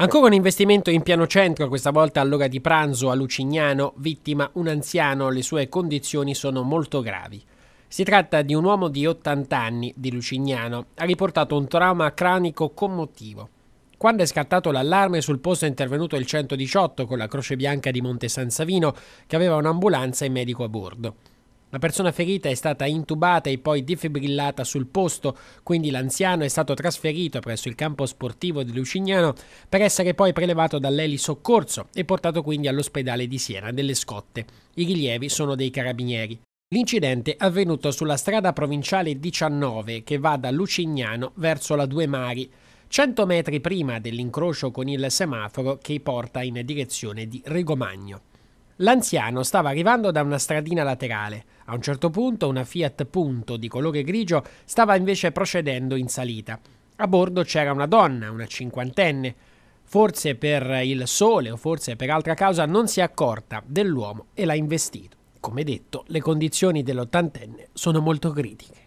Ancora un investimento in piano centro, questa volta all'ora di pranzo a Lucignano, vittima un anziano, le sue condizioni sono molto gravi. Si tratta di un uomo di 80 anni di Lucignano, ha riportato un trauma cranico commotivo. Quando è scattato l'allarme sul posto è intervenuto il 118 con la Croce Bianca di Monte San Savino che aveva un'ambulanza e medico a bordo. La persona ferita è stata intubata e poi defibrillata sul posto, quindi l'anziano è stato trasferito presso il campo sportivo di Lucignano per essere poi prelevato dall'elisoccorso e portato quindi all'ospedale di Siena delle Scotte. I rilievi sono dei carabinieri. L'incidente è avvenuto sulla strada provinciale 19 che va da Lucignano verso la Due Mari, 100 metri prima dell'incrocio con il semaforo che porta in direzione di Regomagno. L'anziano stava arrivando da una stradina laterale. A un certo punto una Fiat Punto di colore grigio stava invece procedendo in salita. A bordo c'era una donna, una cinquantenne. Forse per il sole o forse per altra causa non si è accorta dell'uomo e l'ha investito. Come detto, le condizioni dell'ottantenne sono molto critiche.